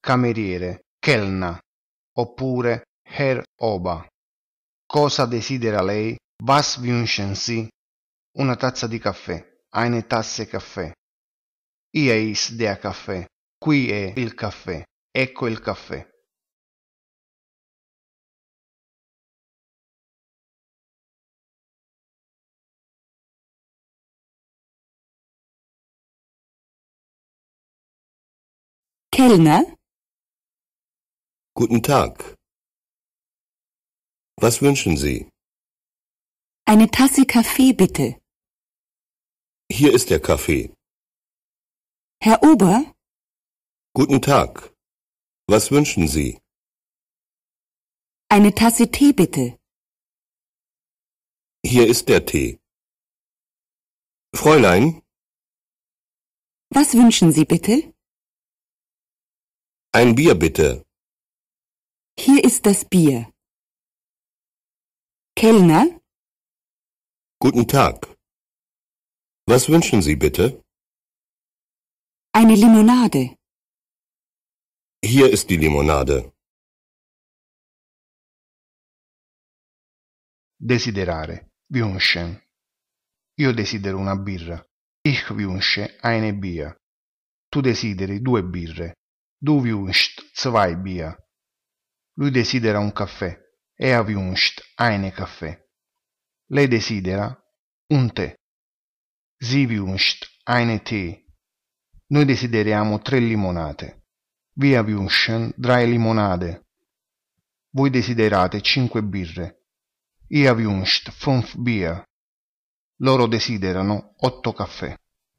cameriere, kelna, oppure Herr Oba. Cosa desidera lei? Was wünschen Sie? Una tazza di caffè. Eine Tasse caffè. Hier ist der Caffè. Qui è il caffè. Ecco il caffè. Kellner Guten Tag. Was wünschen Sie? Eine Tasse Kaffee bitte. Hier ist der Kaffee. Herr Ober? Guten Tag. Was wünschen Sie? Eine Tasse Tee bitte. Hier ist der Tee. Fräulein? Was wünschen Sie bitte? Ein Bier bitte. Hier ist das Bier. Kellner? Guten Tag. Was wünschen Sie bitte? Eine Limonade. Hier ist die Limonade. Desiderare. Wünschen. Io desidero una birra. Ich wünsche eine Bier. Tu desideri due birre. Du wünschst zwei Bier. Lui desidera un caffè. Er wünscht eine caffè. Lei desidera un tè. Sie wünscht eine Tee. Noi desideriamo tre limonate. Wir wünschen drei Limonade. Voi desiderate cinque birre. Ihr wünscht fünf Bier. Loro desiderano otto caffè.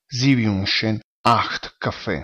Sie wünschen acht caffè.